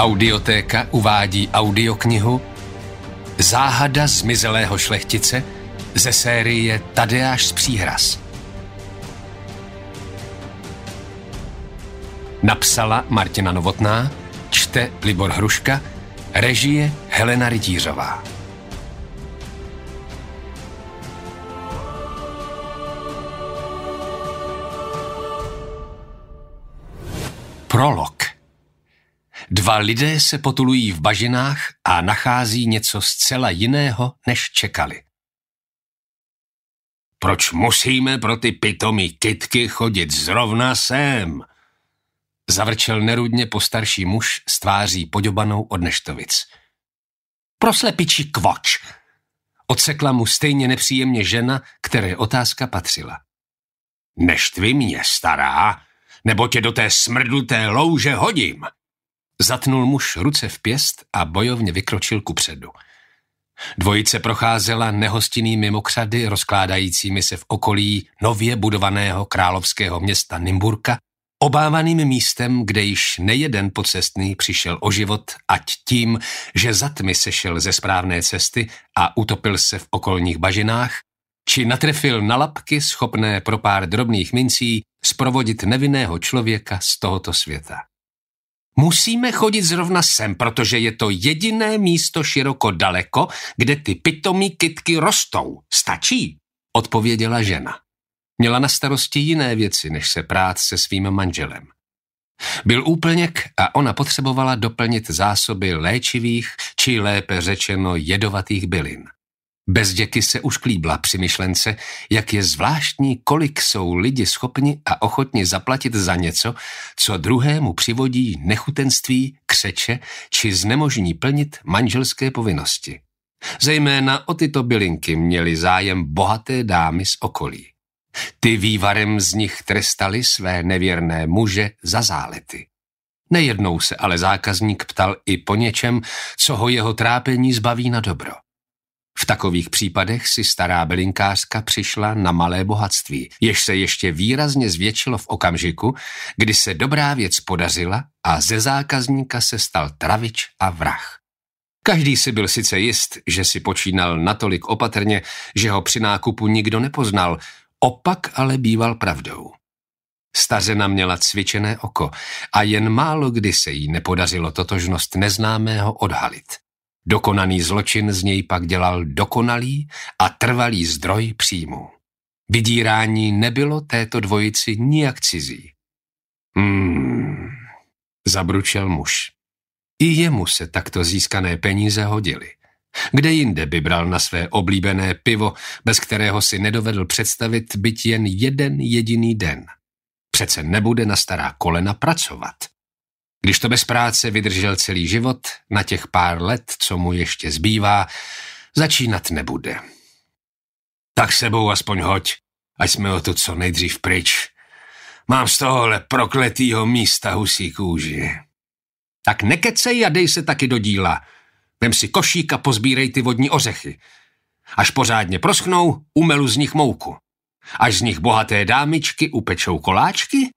Audiotéka uvádí audioknihu Záhada zmizelého šlechtice ze série Tadeáš z příhras. Napsala Martina Novotná, čte Libor Hruška, režie Helena Rytířová. Prolog Dva lidé se potulují v bažinách a nachází něco zcela jiného, než čekali. Proč musíme pro ty pitomí kytky chodit zrovna sem? Zavrčel nerudně postarší muž s tváří podobanou od neštovic. Proslepičí kvoč! Odsekla mu stejně nepříjemně žena, které otázka patřila. Neštvi mě, stará, nebo tě do té smrdluté louže hodím. Zatnul muž ruce v pěst a bojovně vykročil kupředu. Dvojice procházela nehostinnými mokřady rozkládajícími se v okolí nově budovaného královského města Nimburka, obávaným místem, kde již nejeden pocestný přišel o život, ať tím, že za tmy sešel ze správné cesty a utopil se v okolních bažinách, či natrefil na lapky schopné pro pár drobných mincí sprovodit nevinného člověka z tohoto světa. Musíme chodit zrovna sem, protože je to jediné místo široko daleko, kde ty pitomí kytky rostou. Stačí, odpověděla žena. Měla na starosti jiné věci, než se prát se svým manželem. Byl úplněk a ona potřebovala doplnit zásoby léčivých, či lépe řečeno jedovatých bylin. Bez děky se už klíbla při myšlence, jak je zvláštní, kolik jsou lidi schopni a ochotni zaplatit za něco, co druhému přivodí nechutenství, křeče či znemožní plnit manželské povinnosti. Zejména o tyto bylinky měly zájem bohaté dámy z okolí. Ty vývarem z nich trestali své nevěrné muže za zálety. Nejednou se ale zákazník ptal i po něčem, co ho jeho trápení zbaví na dobro. V takových případech si stará bylinkářka přišla na malé bohatství, jež se ještě výrazně zvětšilo v okamžiku, kdy se dobrá věc podařila a ze zákazníka se stal travič a vrah. Každý si byl sice jist, že si počínal natolik opatrně, že ho při nákupu nikdo nepoznal, opak ale býval pravdou. Stařena měla cvičené oko a jen málo kdy se jí nepodařilo totožnost neznámého odhalit. Dokonaný zločin z něj pak dělal dokonalý a trvalý zdroj příjmu. Vydírání nebylo této dvojici nijak cizí. Hmm, zabručel muž. I jemu se takto získané peníze hodily. Kde jinde by bral na své oblíbené pivo, bez kterého si nedovedl představit byt jen jeden jediný den? Přece nebude na stará kolena pracovat. Když to bez práce vydržel celý život, na těch pár let, co mu ještě zbývá, začínat nebude. Tak sebou aspoň hoď, ať jsme o to co nejdřív pryč. Mám z tohohle prokletýho místa husí kůži. Tak nekecej a dej se taky do díla. Vem si košík a pozbírej ty vodní ořechy. Až pořádně proschnou, umelu z nich mouku. Až z nich bohaté dámičky upečou koláčky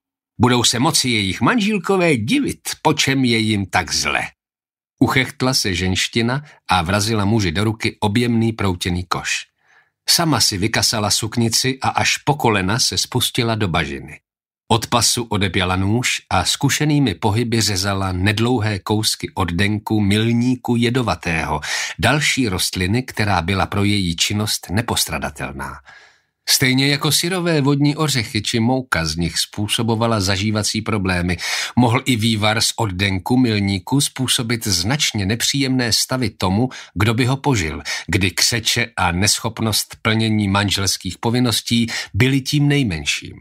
Budou se moci jejich manžílkové divit, po čem je jim tak zle. Uchechtla se ženština a vrazila muži do ruky objemný proutěný koš. Sama si vykasala suknici a až po kolena se spustila do bažiny. Od pasu odepěla nůž a zkušenými pohyby řezala nedlouhé kousky od denku, milníku jedovatého, další rostliny, která byla pro její činnost nepostradatelná. Stejně jako syrové vodní ořechy či mouka z nich způsobovala zažívací problémy, mohl i vývar z oddenku milníku způsobit značně nepříjemné stavy tomu, kdo by ho požil, kdy křeče a neschopnost plnění manželských povinností byly tím nejmenším.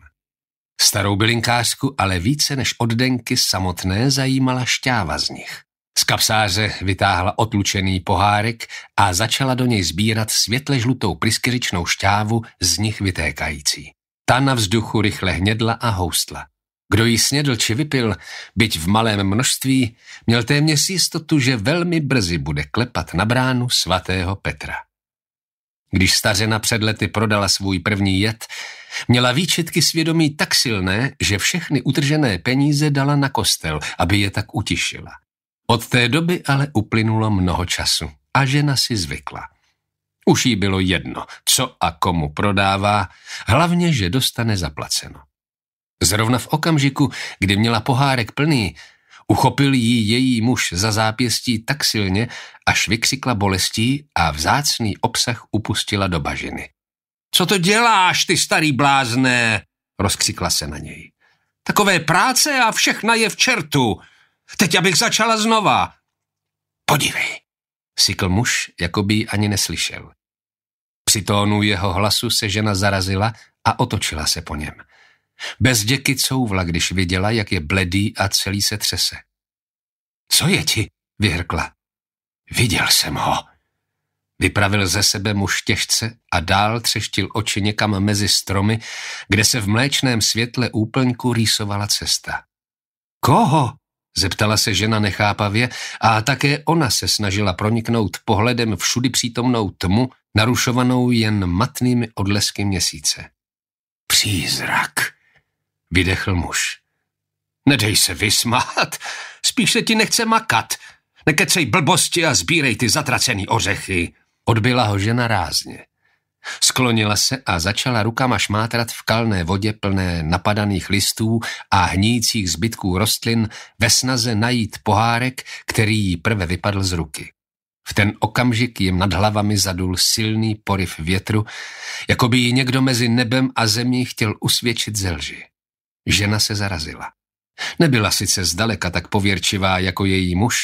Starou bylinkářku ale více než oddenky samotné zajímala šťáva z nich. Z kapsáře vytáhla otlučený pohárek a začala do něj sbírat světle žlutou pryskyřičnou šťávu z nich vytékající. Ta na vzduchu rychle hnědla a houstla. Kdo ji snědl či vypil, byť v malém množství, měl téměř jistotu, že velmi brzy bude klepat na bránu svatého Petra. Když stařena před lety prodala svůj první jed, měla výčetky svědomí tak silné, že všechny utržené peníze dala na kostel, aby je tak utišila. Od té doby ale uplynulo mnoho času a žena si zvykla. Už jí bylo jedno, co a komu prodává, hlavně, že dostane zaplaceno. Zrovna v okamžiku, kdy měla pohárek plný, uchopil jí její muž za zápěstí tak silně, až vykřikla bolestí a vzácný obsah upustila do bažiny. Co to děláš, ty starý blázne? rozkřikla se na něj. Takové práce a všechna je v čertu. Teď abych začala znova. Podívej, sykl muž, jako by ji ani neslyšel. Při tónu jeho hlasu se žena zarazila a otočila se po něm. Bez děky couvla, když viděla, jak je bledý a celý se třese. Co je ti? vyhrkla. Viděl jsem ho. Vypravil ze sebe muž těžce a dál třeštil oči někam mezi stromy, kde se v mléčném světle úplňku rýsovala cesta. Koho? Zeptala se žena nechápavě a také ona se snažila proniknout pohledem všudy přítomnou tmu, narušovanou jen matnými odlesky měsíce. Přízrak, vydechl muž. Nedej se vysmát, spíš se ti nechce makat. Nekecej blbosti a sbírej ty zatracený ořechy, odbyla ho žena rázně. Sklonila se a začala rukama šmátrat v kalné vodě plné napadaných listů a hnících zbytků rostlin ve snaze najít pohárek, který jí prve vypadl z ruky. V ten okamžik jim nad hlavami zadul silný poriv větru, jako by ji někdo mezi nebem a zemí chtěl usvědčit ze lži. Žena se zarazila. Nebyla sice zdaleka tak pověrčivá jako její muž,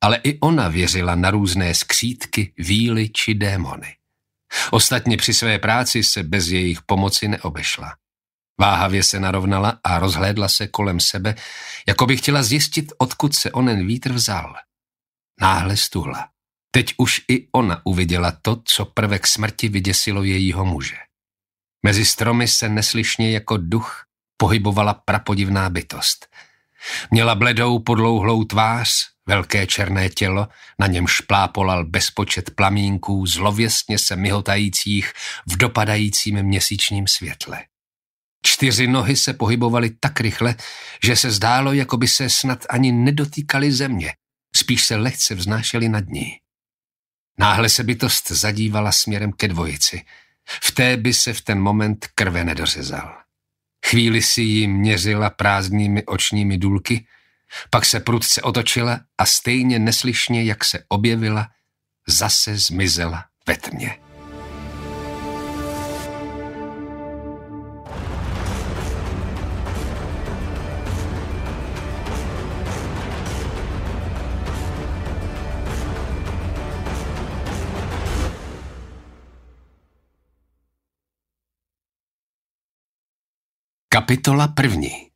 ale i ona věřila na různé skřítky, víly či démony. Ostatně při své práci se bez jejich pomoci neobešla. Váhavě se narovnala a rozhlédla se kolem sebe, jako by chtěla zjistit, odkud se onen vítr vzal. Náhle stuhla. Teď už i ona uviděla to, co prvek smrti vyděsilo jejího muže. Mezi stromy se neslyšně jako duch pohybovala prapodivná bytost. Měla bledou podlouhlou tvář, velké černé tělo, na něm šplápolal bezpočet plamínků, zlověstně se myhotajících v dopadajícím měsíčním světle. Čtyři nohy se pohybovaly tak rychle, že se zdálo, jako by se snad ani nedotýkaly země, spíš se lehce vznášely nad ní. Náhle se bytost zadívala směrem ke dvojici. V té by se v ten moment krve nedořezal. Chvíli si ji měřila prázdnými očními důlky – pak se prudce otočila a stejně neslyšně, jak se objevila, zase zmizela ve tmě. Kapitola první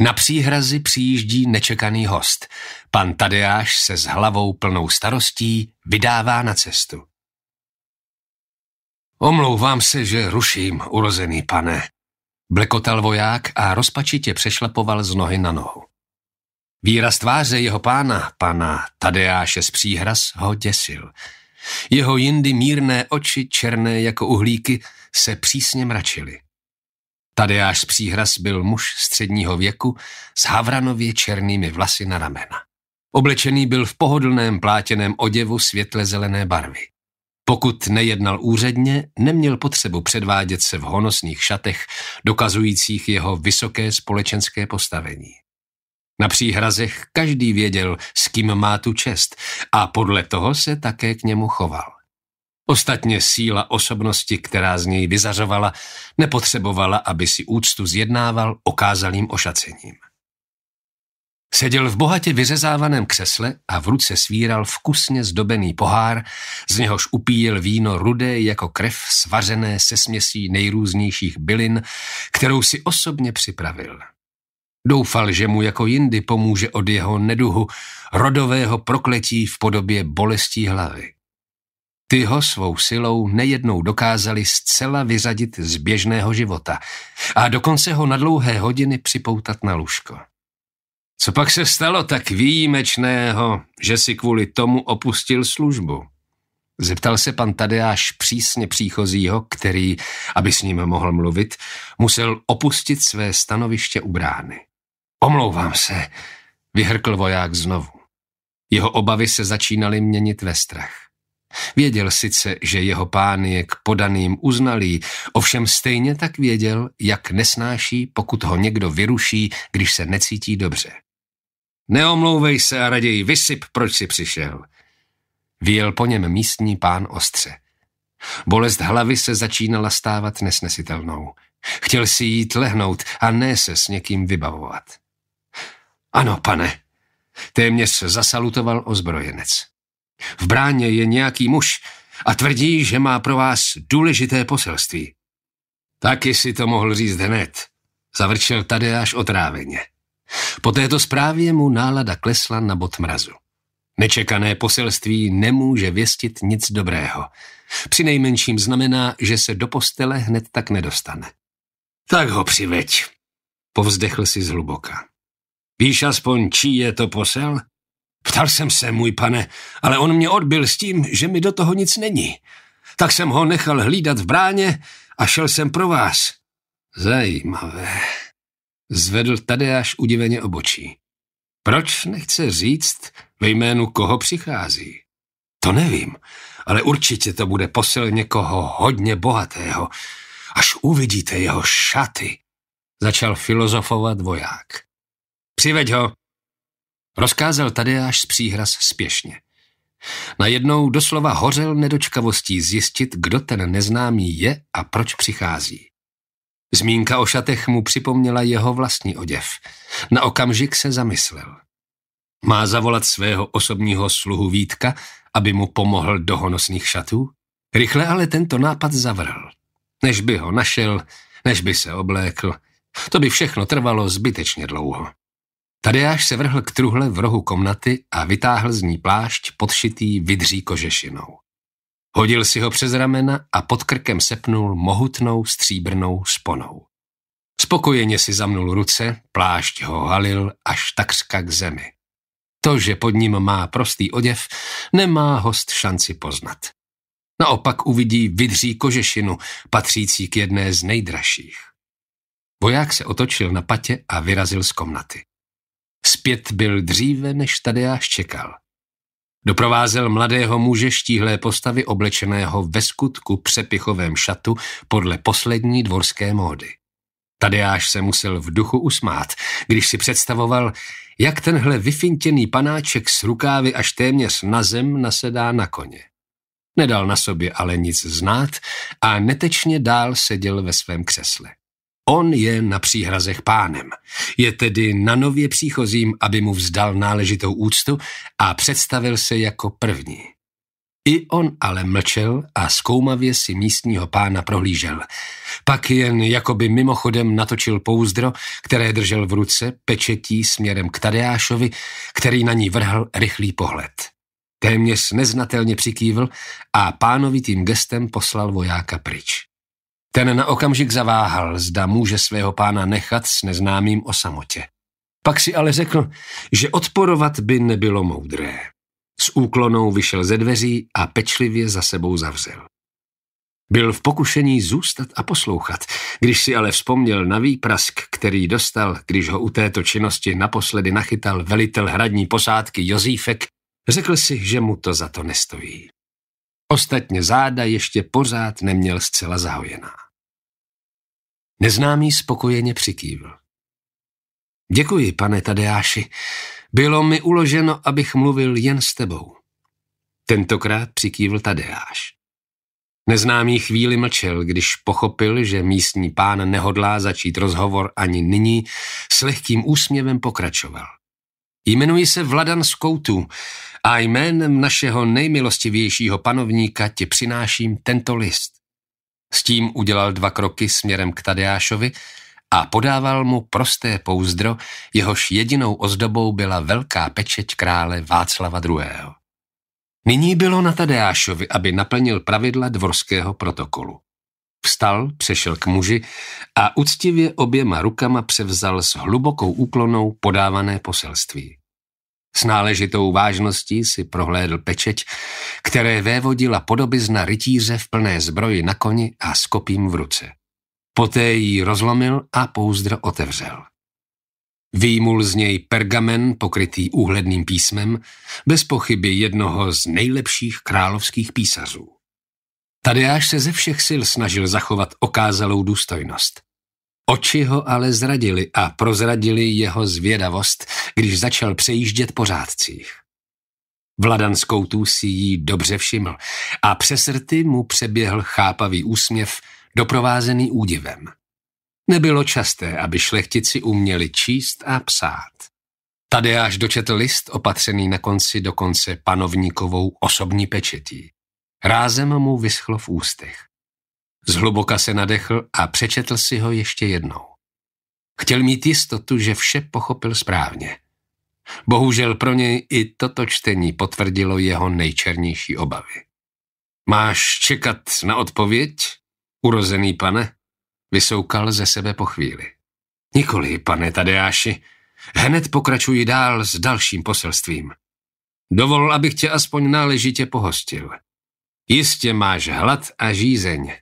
na příhrazi přijíždí nečekaný host. Pan Tadeáš se s hlavou plnou starostí vydává na cestu. Omlouvám se, že ruším, urozený pane. Blekotal voják a rozpačitě přešlapoval z nohy na nohu. Výraz tváře jeho pána, pana Tadeáše z příhraz, ho děsil. Jeho jindy mírné oči, černé jako uhlíky, se přísně mračily. Tadeáš z příhras byl muž středního věku s havranově černými vlasy na ramena. Oblečený byl v pohodlném plátěném oděvu světle zelené barvy. Pokud nejednal úředně, neměl potřebu předvádět se v honosných šatech, dokazujících jeho vysoké společenské postavení. Na příhrazech každý věděl, s kým má tu čest a podle toho se také k němu choval. Ostatně síla osobnosti, která z něj vyzařovala, nepotřebovala, aby si úctu zjednával okázalým ošacením. Seděl v bohatě vyřezávaném křesle a v ruce svíral vkusně zdobený pohár, z něhož upíjel víno rudé jako krev svařené se směsí nejrůznějších bylin, kterou si osobně připravil. Doufal, že mu jako jindy pomůže od jeho neduhu, rodového prokletí v podobě bolestí hlavy. Ty ho svou silou nejednou dokázali zcela vyřadit z běžného života a dokonce ho na dlouhé hodiny připoutat na lůžko. Co pak se stalo tak výjimečného, že si kvůli tomu opustil službu? Zeptal se pan Tadeáš přísně příchozího, který, aby s ním mohl mluvit, musel opustit své stanoviště u brány. Omlouvám se, vyhrkl voják znovu. Jeho obavy se začínaly měnit ve strach. Věděl sice, že jeho pán je k podaným uznalý, ovšem stejně tak věděl, jak nesnáší, pokud ho někdo vyruší, když se necítí dobře. Neomlouvej se a raději vysyp, proč si přišel. Vyjel po něm místní pán ostře. Bolest hlavy se začínala stávat nesnesitelnou. Chtěl si jít lehnout a ne se s někým vybavovat. Ano, pane, téměř zasalutoval ozbrojenec. V bráně je nějaký muž a tvrdí, že má pro vás důležité poselství. Taky si to mohl říct hned, zavrčel až otráveně. Po této zprávě mu nálada klesla na bod mrazu. Nečekané poselství nemůže věstit nic dobrého. Při nejmenším znamená, že se do postele hned tak nedostane. Tak ho přiveď, povzdechl si zhluboka. Víš aspoň, čí je to posel? Ptal jsem se, můj pane, ale on mě odbil s tím, že mi do toho nic není. Tak jsem ho nechal hlídat v bráně a šel jsem pro vás. Zajímavé. Zvedl Tadeáš udiveně obočí. Proč nechce říct, ve jménu koho přichází? To nevím, ale určitě to bude posel někoho hodně bohatého. Až uvidíte jeho šaty, začal filozofovat voják. Přiveď ho, Rozkázal Tadeáš z příhras spěšně. Najednou doslova hořel nedočkavostí zjistit, kdo ten neznámý je a proč přichází. Zmínka o šatech mu připomněla jeho vlastní oděv. Na okamžik se zamyslel. Má zavolat svého osobního sluhu Vítka, aby mu pomohl do honosných šatů? Rychle ale tento nápad zavrhl. Než by ho našel, než by se oblékl, to by všechno trvalo zbytečně dlouho. Tadeáš se vrhl k truhle v rohu komnaty a vytáhl z ní plášť podšitý vidří kožešinou. Hodil si ho přes ramena a pod krkem sepnul mohutnou stříbrnou sponou. Spokojeně si zamnul ruce, plášť ho halil až takřka k zemi. To, že pod ním má prostý oděv, nemá host šanci poznat. Naopak uvidí vidří kožešinu, patřící k jedné z nejdražších. Voják se otočil na patě a vyrazil z komnaty. Zpět byl dříve, než Tadeáš čekal. Doprovázel mladého muže štíhlé postavy oblečeného ve skutku přepichovém šatu podle poslední dvorské módy. Tadeáš se musel v duchu usmát, když si představoval, jak tenhle vyfintěný panáček s rukávy až téměř na zem nasedá na koně. Nedal na sobě ale nic znát a netečně dál seděl ve svém křesle. On je na příhrazech pánem. Je tedy na nově příchozím, aby mu vzdal náležitou úctu a představil se jako první. I on ale mlčel a zkoumavě si místního pána prohlížel. Pak jen jakoby mimochodem natočil pouzdro, které držel v ruce, pečetí směrem k Tadeášovi, který na ní vrhl rychlý pohled. Téměř neznatelně přikývl a pánovitým gestem poslal vojáka pryč. Ten na okamžik zaváhal, zda může svého pána nechat s neznámým o samotě. Pak si ale řekl, že odporovat by nebylo moudré. S úklonou vyšel ze dveří a pečlivě za sebou zavřel. Byl v pokušení zůstat a poslouchat, když si ale vzpomněl na výprask, který dostal, když ho u této činnosti naposledy nachytal velitel hradní posádky Jozífek, řekl si, že mu to za to nestojí. Ostatně záda ještě pořád neměl zcela zahojená. Neznámý spokojeně přikývl. Děkuji, pane Tadeáši. Bylo mi uloženo, abych mluvil jen s tebou. Tentokrát přikývl Tadeáš. Neznámý chvíli mlčel, když pochopil, že místní pán nehodlá začít rozhovor ani nyní, s lehkým úsměvem pokračoval. Jmenuji se Vladan Skoutu a jménem našeho nejmilostivějšího panovníka ti přináším tento list. S tím udělal dva kroky směrem k Tadeášovi a podával mu prosté pouzdro, jehož jedinou ozdobou byla velká pečeť krále Václava II. Nyní bylo na Tadeášovi, aby naplnil pravidla dvorského protokolu. Vstal, přešel k muži a úctivě oběma rukama převzal s hlubokou úklonou podávané poselství. S náležitou vážností si prohlédl pečeť, které vévodila podobizna rytíře v plné zbroji na koni a s kopím v ruce. Poté ji rozlomil a pouzdro otevřel. Výmul z něj pergamen pokrytý úhledným písmem, bez pochyby jednoho z nejlepších královských písařů. Tadeáš se ze všech sil snažil zachovat okázalou důstojnost. Oči ho ale zradili a prozradili jeho zvědavost, když začal přejíždět po řádcích. Vladanskou koutů si jí dobře všiml a přes rty mu přeběhl chápavý úsměv, doprovázený údivem. Nebylo časté, aby šlechtici uměli číst a psát. Tady až dočetl list opatřený na konci dokonce panovníkovou osobní pečetí. Rázem mu vyschlo v ústech. Zhluboka se nadechl a přečetl si ho ještě jednou. Chtěl mít jistotu, že vše pochopil správně. Bohužel pro něj i toto čtení potvrdilo jeho nejčernější obavy. Máš čekat na odpověď, urozený pane? Vysoukal ze sebe po chvíli. Nikoli, pane Tadeáši. Hned pokračuji dál s dalším poselstvím. Dovol, abych tě aspoň náležitě pohostil. Jistě máš hlad a žízeň.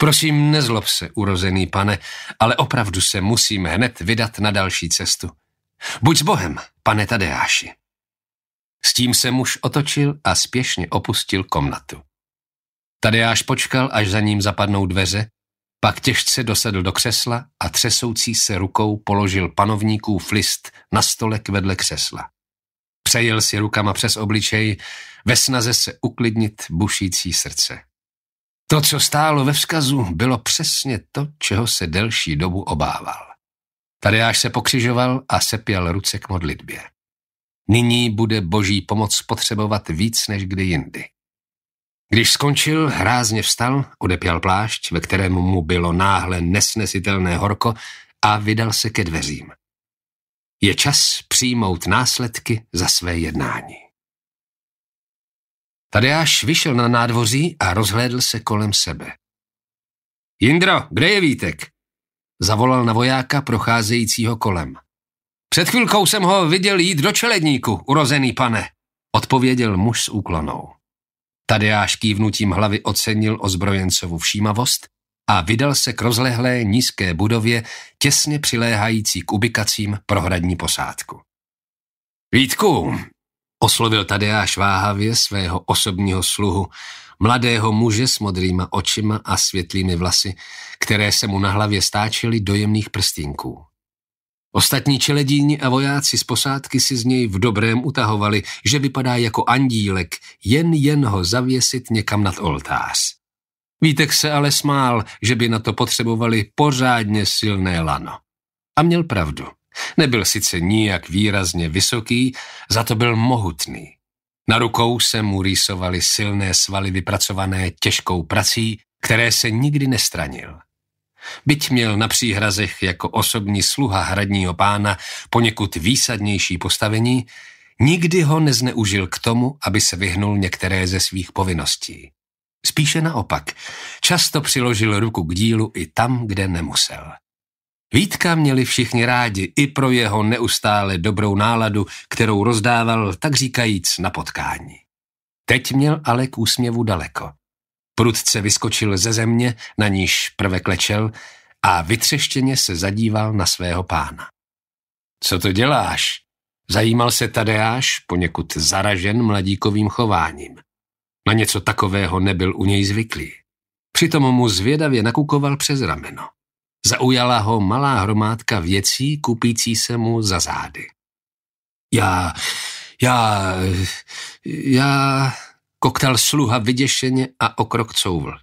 Prosím, nezlob se, urozený pane, ale opravdu se musím hned vydat na další cestu. Buď s Bohem, pane Tadeáši. S tím se muž otočil a spěšně opustil komnatu. Tadeáš počkal, až za ním zapadnou dveře, pak těžce dosedl do křesla a třesoucí se rukou položil panovníkův list na stolek vedle křesla. Přejel si rukama přes obličej ve snaze se uklidnit bušící srdce. To, co stálo ve vzkazu, bylo přesně to, čeho se delší dobu obával. Tady až se pokřižoval a sepěl ruce k modlitbě. Nyní bude boží pomoc potřebovat víc než kdy jindy. Když skončil, hrázně vstal, odepěl plášť, ve kterém mu bylo náhle nesnesitelné horko a vydal se ke dveřím. Je čas přijmout následky za své jednání. Tadeáš vyšel na nádvoří a rozhlédl se kolem sebe. Jindro, kde je Vítek? Zavolal na vojáka procházejícího kolem. Před chvilkou jsem ho viděl jít do čeledníku, urozený pane, odpověděl muž s úklonou. Tadeáš kývnutím hlavy ocenil ozbrojencovu všímavost a vydal se k rozlehlé nízké budově, těsně přiléhající k ubikacím prohradní posádku. Vítku, Oslovil Tadeáš váhavě svého osobního sluhu, mladého muže s modrýma očima a světlými vlasy, které se mu na hlavě stáčely do jemných prstínků. Ostatní čeledíni a vojáci z posádky si z něj v dobrém utahovali, že vypadá jako andílek, jen jen ho zavěsit někam nad oltář. Vítek se ale smál, že by na to potřebovali pořádně silné lano. A měl pravdu. Nebyl sice nijak výrazně vysoký, za to byl mohutný. Na rukou se mu rýsovaly silné svaly vypracované těžkou prací, které se nikdy nestranil. Byť měl na příhrazech jako osobní sluha hradního pána poněkud výsadnější postavení, nikdy ho nezneužil k tomu, aby se vyhnul některé ze svých povinností. Spíše naopak, často přiložil ruku k dílu i tam, kde nemusel. Vítka měli všichni rádi i pro jeho neustále dobrou náladu, kterou rozdával, tak říkajíc, na potkání. Teď měl ale k úsměvu daleko. Prudce vyskočil ze země, na níž prve klečel, a vytřeštěně se zadíval na svého pána. Co to děláš? Zajímal se Tadeáš, poněkud zaražen mladíkovým chováním. Na něco takového nebyl u něj zvyklý. Přitom mu zvědavě nakukoval přes rameno. Zaujala ho malá hromádka věcí, kupící se mu za zády. Já, já, já, koktal sluha vyděšeně a okrok couvl.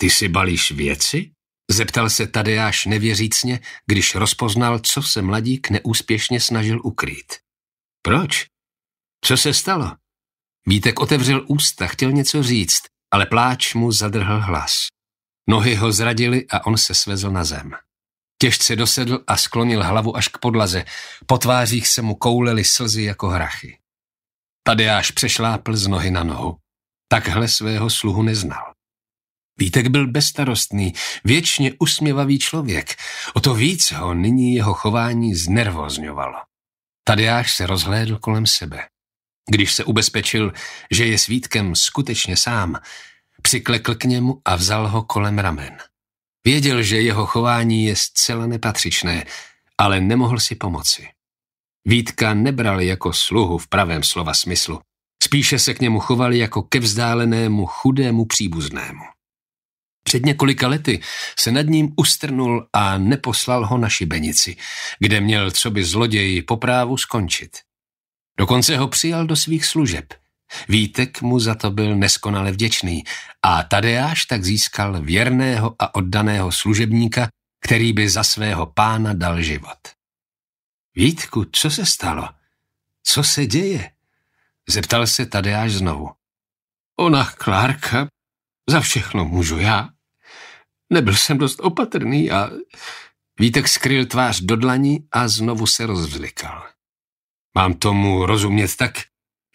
Ty si balíš věci? Zeptal se Tadeáš nevěřícně, když rozpoznal, co se mladík neúspěšně snažil ukrýt. Proč? Co se stalo? Vítek otevřel ústa, chtěl něco říct, ale pláč mu zadrhl hlas. Nohy ho zradily a on se svezl na zem. Těžce dosedl a sklonil hlavu až k podlaze. Po tvářích se mu koulely slzy jako hrachy. Tadeáš přešlápl z nohy na nohu. Takhle svého sluhu neznal. Vítek byl bestarostný, věčně usměvavý člověk. O to víc ho nyní jeho chování znervozňovalo. Tadeáš se rozhlédl kolem sebe. Když se ubezpečil, že je s Vítkem skutečně sám, přiklekl k němu a vzal ho kolem ramen. Věděl, že jeho chování je zcela nepatřičné, ale nemohl si pomoci. Vítka nebral jako sluhu v pravém slova smyslu. Spíše se k němu chovali jako ke vzdálenému, chudému příbuznému. Před několika lety se nad ním ustrnul a neposlal ho na šibenici, kde měl co by zloději poprávu skončit. Dokonce ho přijal do svých služeb – Vítek mu za to byl neskonale vděčný a Tadeáš tak získal věrného a oddaného služebníka, který by za svého pána dal život. Vítku, co se stalo? Co se děje? Zeptal se Tadeáš znovu. Ona, Klárka, za všechno můžu já. Nebyl jsem dost opatrný a... Vítek skryl tvář do dlaní a znovu se rozvzlikal. Mám tomu rozumět tak,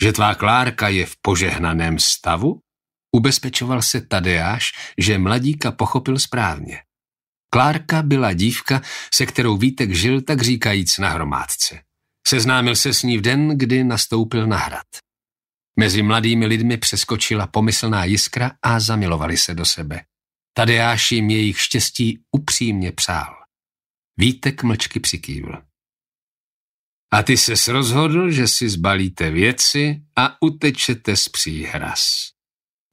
že tvá Klárka je v požehnaném stavu? Ubezpečoval se Tadeáš, že mladíka pochopil správně. Klárka byla dívka, se kterou Vítek žil tak říkajíc na hromádce. Seznámil se s ní v den, kdy nastoupil na hrad. Mezi mladými lidmi přeskočila pomyslná jiskra a zamilovali se do sebe. Tadeáš jim jejich štěstí upřímně přál. Vítek mlčky přikývl. A ty se rozhodl, že si zbalíte věci a utečete z příhras.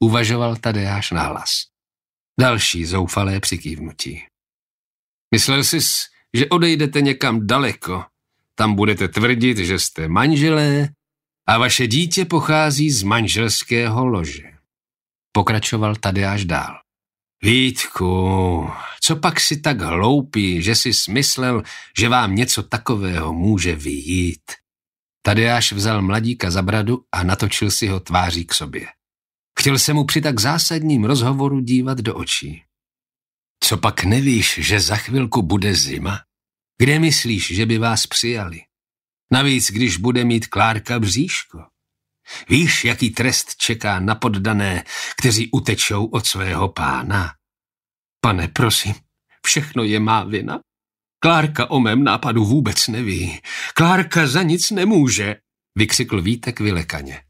Uvažoval Tadeáš nahlas. Další zoufalé přikývnutí. Myslel sis, že odejdete někam daleko. Tam budete tvrdit, že jste manželé a vaše dítě pochází z manželského lože. Pokračoval Tadeáš dál. Vítku, co pak si tak hloupý, že si smyslel, že vám něco takového může vyjít? Tady až vzal mladíka za bradu a natočil si ho tváří k sobě. Chtěl se mu při tak zásadním rozhovoru dívat do očí. Co pak nevíš, že za chvilku bude zima? Kde myslíš, že by vás přijali? Navíc, když bude mít Klárka bříško. Víš, jaký trest čeká na poddané, kteří utečou od svého pána? Pane, prosím, všechno je má vina. Klárka o mém nápadu vůbec neví. Klárka za nic nemůže, vykřikl Vítek vylekaně.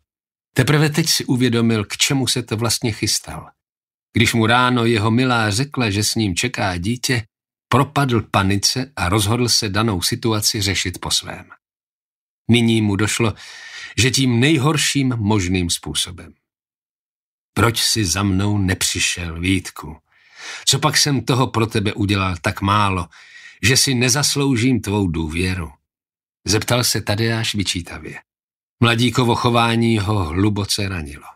Teprve teď si uvědomil, k čemu se to vlastně chystal. Když mu ráno jeho milá řekla, že s ním čeká dítě, propadl panice a rozhodl se danou situaci řešit po svém. Nyní mu došlo, že tím nejhorším možným způsobem. Proč si za mnou nepřišel, Vítku? Co pak jsem toho pro tebe udělal tak málo, že si nezasloužím tvou důvěru? Zeptal se Tadeáš vyčítavě. Mladíkovo chování ho hluboce ranilo.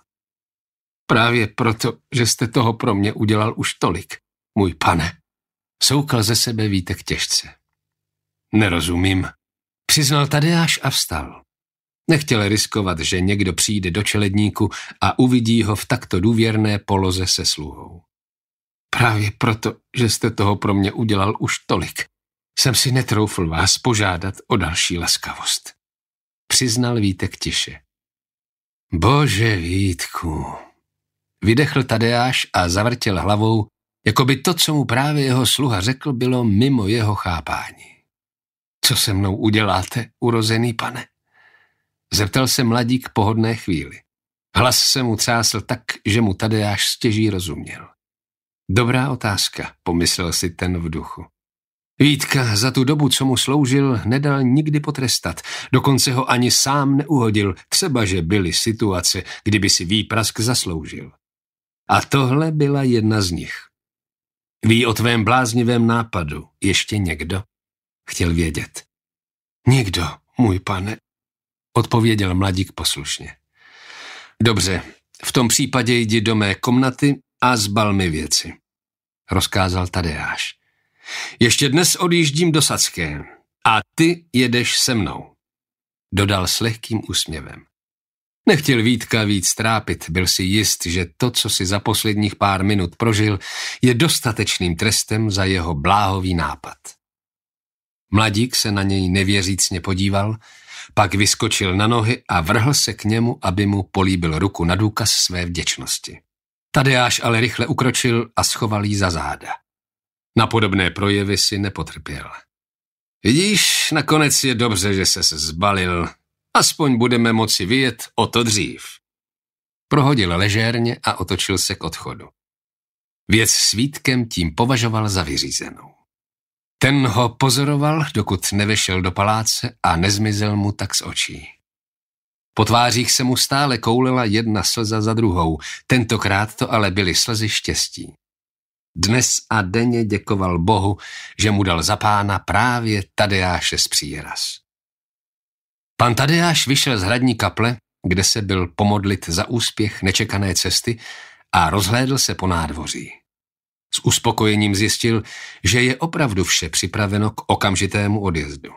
Právě proto, že jste toho pro mě udělal už tolik, můj pane. Soukal ze sebe Vítek těžce. Nerozumím. Přiznal Tadeáš a vstal. Nechtěl riskovat, že někdo přijde do čeledníku a uvidí ho v takto důvěrné poloze se sluhou. Právě proto, že jste toho pro mě udělal už tolik, jsem si netroufl vás požádat o další laskavost. Přiznal Vítek tiše. Bože Vítku, vydechl Tadeáš a zavrtěl hlavou, jako by to, co mu právě jeho sluha řekl, bylo mimo jeho chápání. Co se mnou uděláte, urozený pane? Zeptal se mladík pohodné chvíli. Hlas se mu třásl tak, že mu tady až stěží rozuměl. Dobrá otázka, pomyslel si ten v duchu. Vítka za tu dobu, co mu sloužil, nedal nikdy potrestat. Dokonce ho ani sám neuhodil, třeba že byly situace, kdyby si výprask zasloužil. A tohle byla jedna z nich. Ví o tvém bláznivém nápadu ještě někdo? Chtěl vědět. Někdo, můj pane, Odpověděl mladík poslušně. Dobře, v tom případě jdi do mé komnaty a zbal mi věci, rozkázal Tadeáš. Ještě dnes odjíždím do Sacké a ty jedeš se mnou, dodal s lehkým úsměvem. Nechtěl Vítka víc trápit, byl si jist, že to, co si za posledních pár minut prožil, je dostatečným trestem za jeho bláhový nápad. Mladík se na něj nevěřícně podíval – pak vyskočil na nohy a vrhl se k němu, aby mu políbil ruku na důkaz své vděčnosti. Tadeáš ale rychle ukročil a schoval jí za záda. Na podobné projevy si nepotrpěl. Vidíš, nakonec je dobře, že se zbalil. Aspoň budeme moci vyjet o to dřív. Prohodil ležérně a otočil se k odchodu. Věc s Vítkem tím považoval za vyřízenou. Ten ho pozoroval, dokud nevešel do paláce a nezmizel mu tak z očí. Po tvářích se mu stále koulela jedna slza za druhou, tentokrát to ale byly slzy štěstí. Dnes a denně děkoval Bohu, že mu dal za pána právě Tadeáše z Příraz. Pan Tadeáš vyšel z hradní kaple, kde se byl pomodlit za úspěch nečekané cesty a rozhlédl se po nádvoří. S uspokojením zjistil, že je opravdu vše připraveno k okamžitému odjezdu.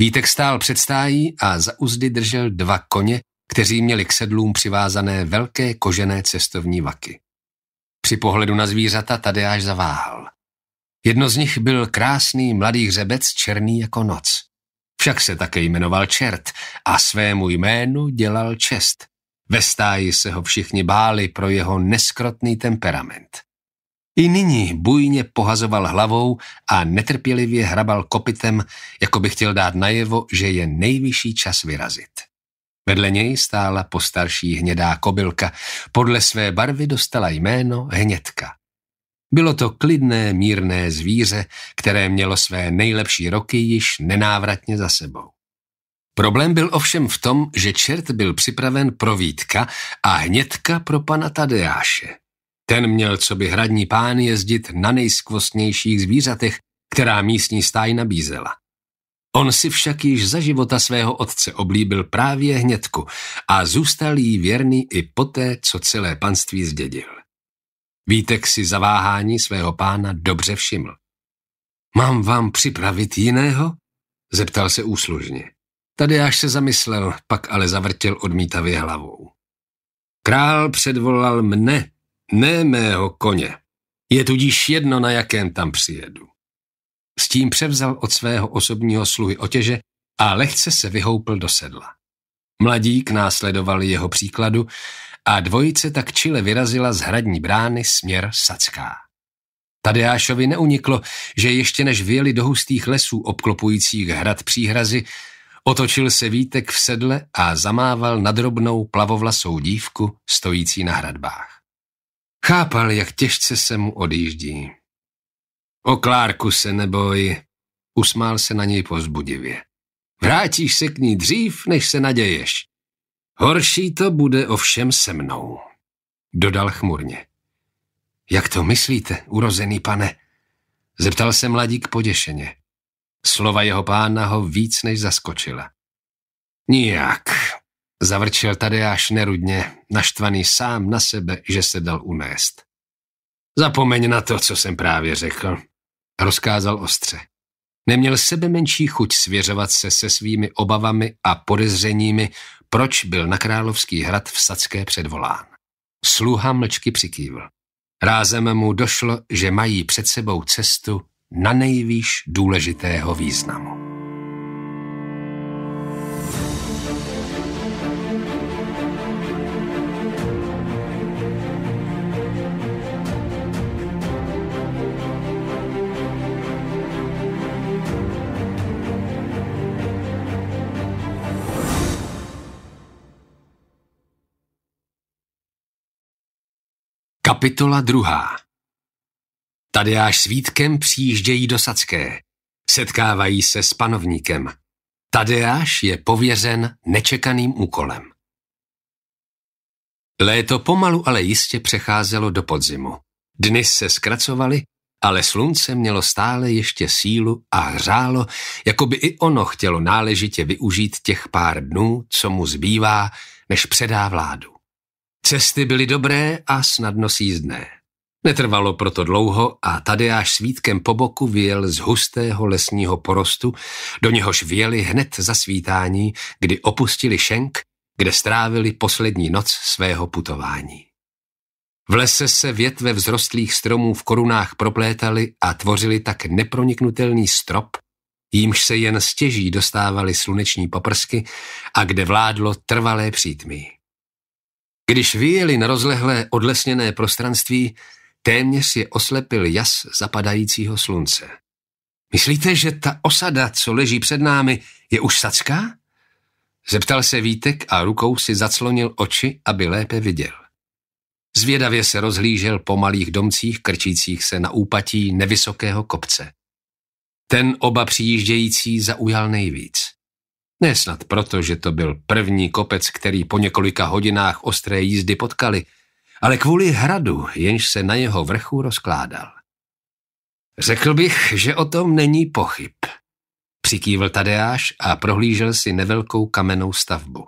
Vítek stál před stájí a za uzdy držel dva koně, kteří měli k sedlům přivázané velké kožené cestovní vaky. Při pohledu na zvířata Tadeáš zaváhal. Jedno z nich byl krásný mladý hřebec černý jako noc. Však se také jmenoval Čert a svému jménu dělal čest. Ve stáji se ho všichni báli pro jeho neskrotný temperament. I nyní bujně pohazoval hlavou a netrpělivě hrabal kopitem, jako by chtěl dát najevo, že je nejvyšší čas vyrazit. Vedle něj stála postarší hnědá kobylka. Podle své barvy dostala jméno Hnědka. Bylo to klidné, mírné zvíře, které mělo své nejlepší roky již nenávratně za sebou. Problém byl ovšem v tom, že čert byl připraven pro Vítka a Hnědka pro pana Tadeáše. Ten měl co by hradní pán jezdit na nejskvostnějších zvířatech, která místní stáj nabízela. On si však již za života svého otce oblíbil právě hnědku a zůstal jí věrný i poté, co celé panství zdědil. Vítek si zaváhání svého pána dobře všiml. Mám vám připravit jiného? Zeptal se úslužně. Tady až se zamyslel, pak ale zavrtěl odmítavě hlavou. Král předvolal mne, ne mého koně. Je tudíž jedno, na jakém tam přijedu. S tím převzal od svého osobního sluhy otěže a lehce se vyhoupl do sedla. Mladík následoval jeho příkladu a dvojice tak čile vyrazila z hradní brány směr Sacká. Tadeášovi neuniklo, že ještě než vyjeli do hustých lesů obklopujících hrad příhrazy, otočil se Vítek v sedle a zamával nadrobnou plavovlasou dívku stojící na hradbách. Chápal, jak těžce se mu odjíždí. O Klárku se neboj, usmál se na něj pozbudivě. Vrátíš se k ní dřív, než se naděješ. Horší to bude ovšem se mnou, dodal chmurně. Jak to myslíte, urozený pane? Zeptal se mladík poděšeně. Slova jeho pána ho víc než zaskočila. Nijak, Zavrčel až nerudně, naštvaný sám na sebe, že se dal unést. Zapomeň na to, co jsem právě řekl, rozkázal ostře. Neměl sebe menší chuť svěřovat se se svými obavami a podezřeními, proč byl na královský hrad v Sacké předvolán. Sluha mlčky přikývl. Rázem mu došlo, že mají před sebou cestu na nejvýš důležitého významu. Kapitola druhá až s Vítkem přijíždějí do Sacké. Setkávají se s panovníkem. Tadeáš je pověřen nečekaným úkolem. Léto pomalu, ale jistě přecházelo do podzimu. Dny se zkracovaly, ale slunce mělo stále ještě sílu a hřálo, jako by i ono chtělo náležitě využít těch pár dnů, co mu zbývá, než předá vládu. Cesty byly dobré a snadno sízdné. Netrvalo proto dlouho a Tadeáš s Vítkem po boku vyjel z hustého lesního porostu, do něhož vyjeli hned za svítání, kdy opustili šenk, kde strávili poslední noc svého putování. V lese se větve vzrostlých stromů v korunách proplétaly a tvořily tak neproniknutelný strop, jímž se jen stěží dostávaly sluneční paprsky a kde vládlo trvalé přítmí. Když vyjeli na rozlehlé odlesněné prostranství, téměř je oslepil jas zapadajícího slunce. Myslíte, že ta osada, co leží před námi, je už sacká? Zeptal se Vítek a rukou si zaclonil oči, aby lépe viděl. Zvědavě se rozhlížel po malých domcích, krčících se na úpatí nevysokého kopce. Ten oba přijíždějící zaujal nejvíc. Nesnad, proto, že to byl první kopec, který po několika hodinách ostré jízdy potkali, ale kvůli hradu, jenž se na jeho vrchu rozkládal. Řekl bych, že o tom není pochyb. Přikývl Tadeáš a prohlížel si nevelkou kamennou stavbu.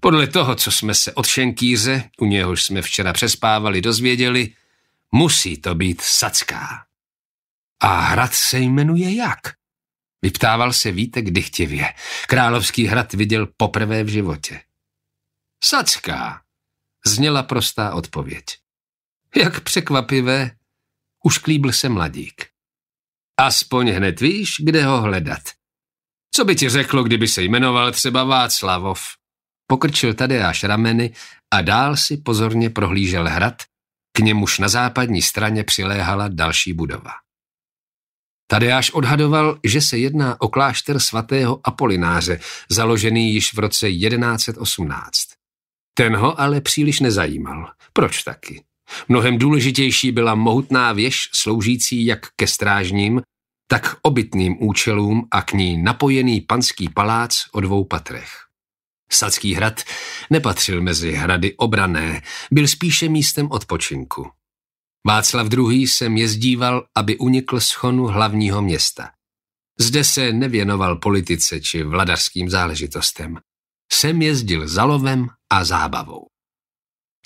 Podle toho, co jsme se od Šenkýře, u něhož jsme včera přespávali, dozvěděli, musí to být Sacká. A hrad se jmenuje jak? Vyptával se Vítek dychtivě. Královský hrad viděl poprvé v životě. Sacká, zněla prostá odpověď. Jak překvapivé, ušklíbl se mladík. Aspoň hned víš, kde ho hledat. Co by ti řeklo, kdyby se jmenoval třeba Václavov? Pokrčil tady až rameny a dál si pozorně prohlížel hrad, k němuž na západní straně přiléhala další budova. Tadeáš odhadoval, že se jedná o klášter svatého Apolináře, založený již v roce 1118. Ten ho ale příliš nezajímal. Proč taky? Mnohem důležitější byla mohutná věž sloužící jak ke strážním, tak obytným účelům a k ní napojený panský palác o dvou patrech. Sadský hrad nepatřil mezi hrady obrané, byl spíše místem odpočinku. Václav II. sem jezdíval, aby unikl schonu hlavního města. Zde se nevěnoval politice či vladařským záležitostem. Sem jezdil za lovem a zábavou.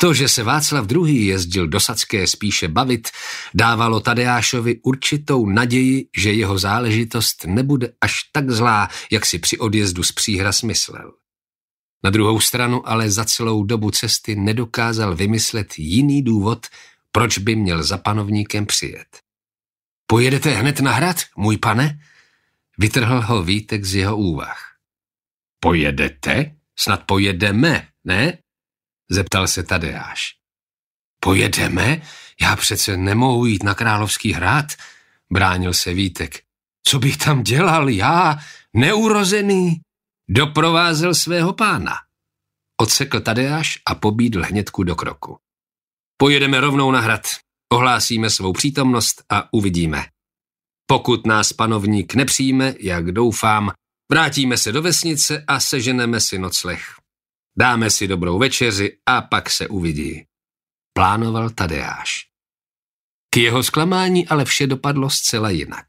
To, že se Václav II. jezdil do Sacké spíše bavit, dávalo Tadeášovi určitou naději, že jeho záležitost nebude až tak zlá, jak si při odjezdu z příhra myslel. Na druhou stranu ale za celou dobu cesty nedokázal vymyslet jiný důvod, proč by měl za panovníkem přijet? Pojedete hned na hrad, můj pane? Vytrhl ho Vítek z jeho úvah. Pojedete? Snad pojedeme, ne? Zeptal se Tadeáš. Pojedeme? Já přece nemohu jít na královský hrad, bránil se Vítek. Co bych tam dělal já, neurozený? Doprovázel svého pána. Odsekl Tadeáš a pobídl hnědku do kroku. Pojedeme rovnou na hrad, ohlásíme svou přítomnost a uvidíme. Pokud nás panovník nepřijme, jak doufám, vrátíme se do vesnice a seženeme si nocleh. Dáme si dobrou večeři a pak se uvidí. Plánoval Tadeáš. K jeho zklamání ale vše dopadlo zcela jinak.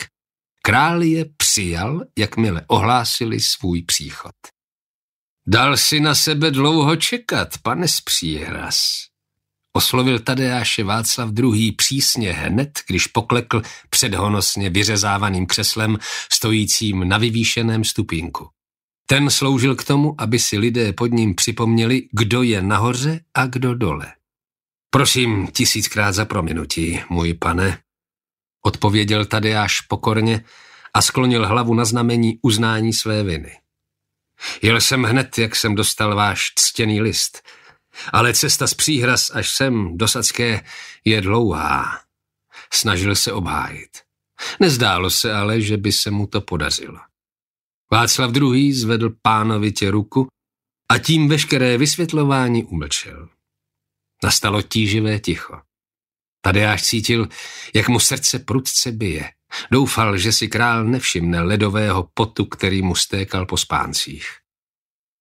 Král je přijal, jakmile ohlásili svůj příchod. Dal si na sebe dlouho čekat, pane Spříhras, Oslovil Tadeáše Václav II. přísně hned, když poklekl před honosně vyřezávaným křeslem stojícím na vyvýšeném stupínku. Ten sloužil k tomu, aby si lidé pod ním připomněli, kdo je nahoře a kdo dole. Prosím tisíckrát za prominutí, můj pane, odpověděl Tadeáš pokorně a sklonil hlavu na znamení uznání své viny. Jel jsem hned, jak jsem dostal váš ctěný list – ale cesta z příhras až sem do Sacké je dlouhá. Snažil se obhájit. Nezdálo se ale, že by se mu to podařilo. Václav II. zvedl pánovitě ruku a tím veškeré vysvětlování umlčel. Nastalo tíživé ticho. Tadeáš cítil, jak mu srdce prudce bije. Doufal, že si král nevšimne ledového potu, který mu stékal po spáncích.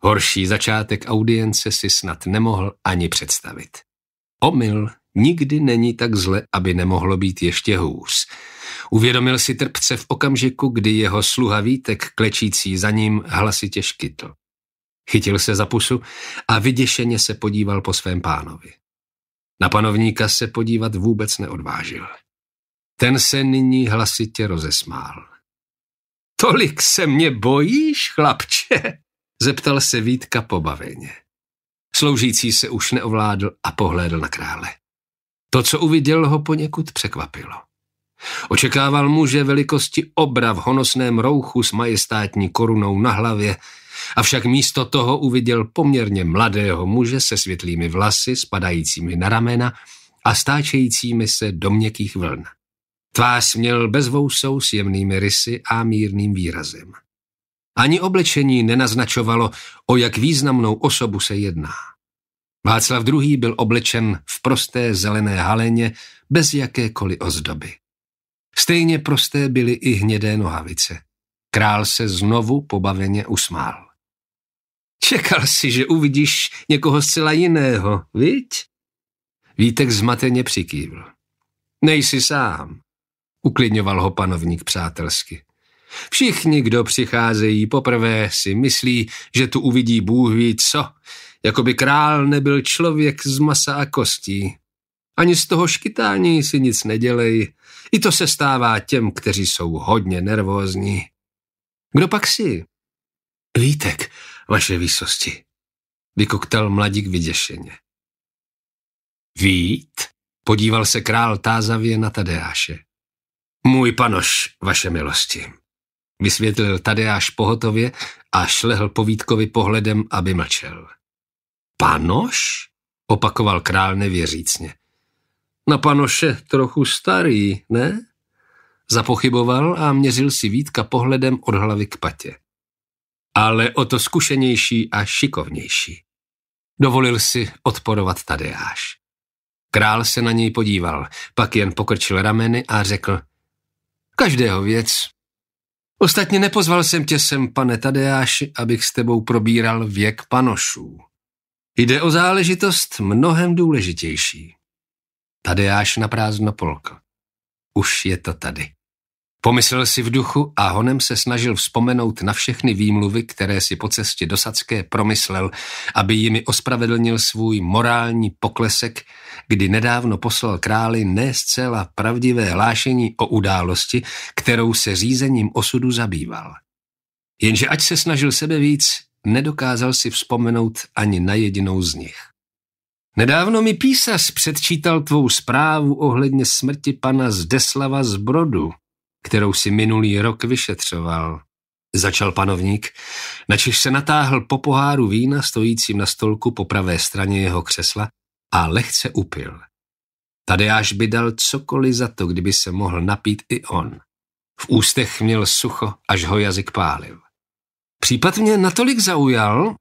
Horší začátek audience si snad nemohl ani představit. Omyl nikdy není tak zle, aby nemohlo být ještě hůř. Uvědomil si trpce v okamžiku, kdy jeho sluha Vítek, klečící za ním, hlasitě škytl. Chytil se za pusu a vyděšeně se podíval po svém pánovi. Na panovníka se podívat vůbec neodvážil. Ten se nyní hlasitě rozesmál. Tolik se mě bojíš, chlapče? Zeptal se Vítka pobaveně. Sloužící se už neovládl a pohlédl na krále. To, co uviděl, ho poněkud překvapilo. Očekával muže velikosti obra v honosném rouchu s majestátní korunou na hlavě, avšak místo toho uviděl poměrně mladého muže se světlými vlasy spadajícími na ramena a stáčejícími se do měkkých vln. Tvář měl bezvousou s jemnými rysy a mírným výrazem. Ani oblečení nenaznačovalo, o jak významnou osobu se jedná. Václav II. byl oblečen v prosté zelené haleně bez jakékoliv ozdoby. Stejně prosté byly i hnědé nohavice. Král se znovu pobaveně usmál. Čekal si, že uvidíš někoho zcela jiného, viď? Vítek zmateně přikývl. Nejsi sám, uklidňoval ho panovník přátelsky. Všichni, kdo přicházejí poprvé, si myslí, že tu uvidí Bůh ví co, jako by král nebyl člověk z masa a kostí. Ani z toho škytání si nic nedělej, i to se stává těm, kteří jsou hodně nervózní. Kdo pak si? Vítek, vaše výsosti, vykoktal mladík vyděšeně. Vít? Podíval se král tázavě na Tadeáše. Můj panoš, vaše milosti vysvětlil Tadeáš pohotově a šlehl povídkovi pohledem, aby mlčel. Panoš? opakoval král nevěřícně. Na panoše trochu starý, ne? Zapochyboval a měřil si Vítka pohledem od hlavy k patě. Ale o to zkušenější a šikovnější. Dovolil si odporovat Tadeáš. Král se na něj podíval, pak jen pokrčil rameny a řekl Každého věc, Ostatně nepozval jsem tě sem, pane Tadeáši, abych s tebou probíral věk panošů. Jde o záležitost mnohem důležitější. Tadeáš na prázdno polka. Už je to tady. Pomyslel si v duchu a honem se snažil vzpomenout na všechny výmluvy, které si po cestě do Sacké promyslel, aby jimi ospravedlnil svůj morální poklesek, kdy nedávno poslal králi ne zcela pravdivé hlášení o události, kterou se řízením osudu zabýval. Jenže ať se snažil sebe víc, nedokázal si vzpomenout ani na jedinou z nich. Nedávno mi písař předčítal tvou zprávu ohledně smrti pana Zdeslava z Brodu, kterou si minulý rok vyšetřoval. Začal panovník, načiž se natáhl po poháru vína stojícím na stolku po pravé straně jeho křesla a lehce upil. Tadeáš by dal cokoliv za to, kdyby se mohl napít i on. V ústech měl sucho, až ho jazyk pálil. Případ mě natolik zaujal,